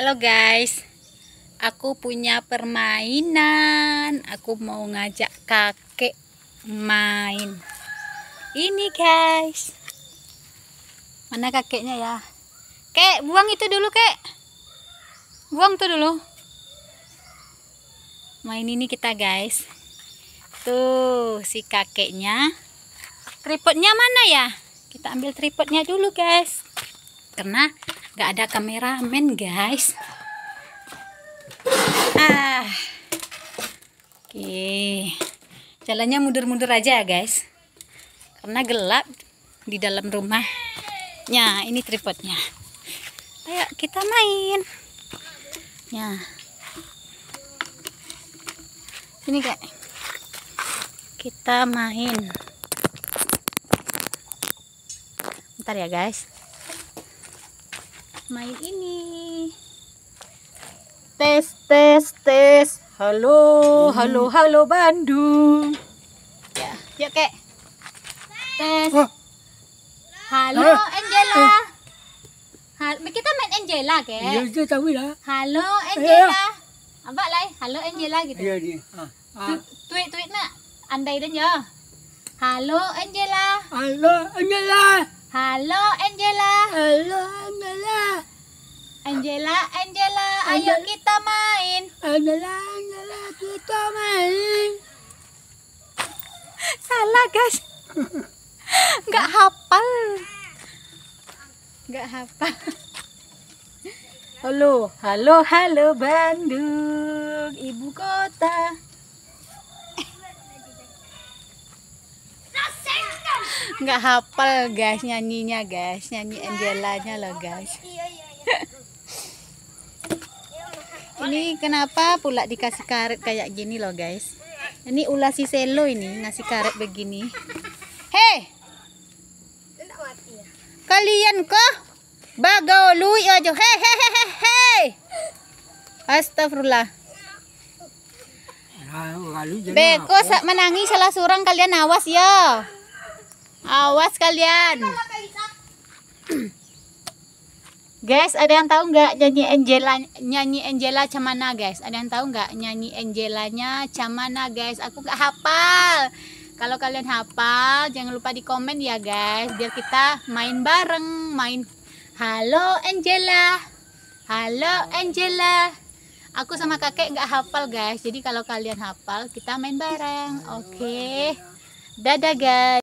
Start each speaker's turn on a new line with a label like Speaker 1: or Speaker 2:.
Speaker 1: Halo guys, aku punya permainan. Aku mau ngajak kakek main. Ini guys, mana kakeknya ya? Kek, buang itu dulu kek. Buang tuh dulu. Main ini kita guys. Tuh si kakeknya. Tripodnya mana ya? Kita ambil tripodnya dulu guys. Karena nggak ada kameramen guys ah oke jalannya mundur-mundur aja ya guys karena gelap di dalam rumahnya ini tripodnya ayo kita main ya ini kayak kita main ntar ya guys main ini tes tes tes halo hmm. halo halo Bandung ya yuk ya, kek tes oh. halo Angela eh. Hal kita main Angela kek ya kita tahu lah halo eh, eh. Angela eh. abak lah halo Angela gitu ya dia ah. ah. tweet tweet nak andai dan ya halo Angela halo Angela halo Angela, Angela, ayo Angela, kita main. Angela, Angela, kita main. Salah guys. Enggak hafal. Enggak hafal. Halo, halo, halo Bandung, ibu kota. Enggak hafal guys nyanyinya guys, nyanyi Angelanya loh guys. Iya. ini kenapa pula dikasih karet kayak gini loh guys ini ulah si selo ini ngasih karet begini hei kalian kok bagolui aja hei hehehehe astagfirullah Beko sak menangis salah seorang kalian awas ya. Awas kalian. Guys, ada yang tahu nggak nyanyi Angela nyanyi Angela Camana, guys? Ada yang tahu nggak nyanyi Angelanya Camana, guys? Aku nggak hafal. Kalau kalian hafal, jangan lupa di komen ya, guys, biar kita main bareng, main Halo Angela. Halo Angela. Aku sama kakek nggak hafal, guys. Jadi kalau kalian hafal, kita main bareng. Oke. Okay. Dadah, guys.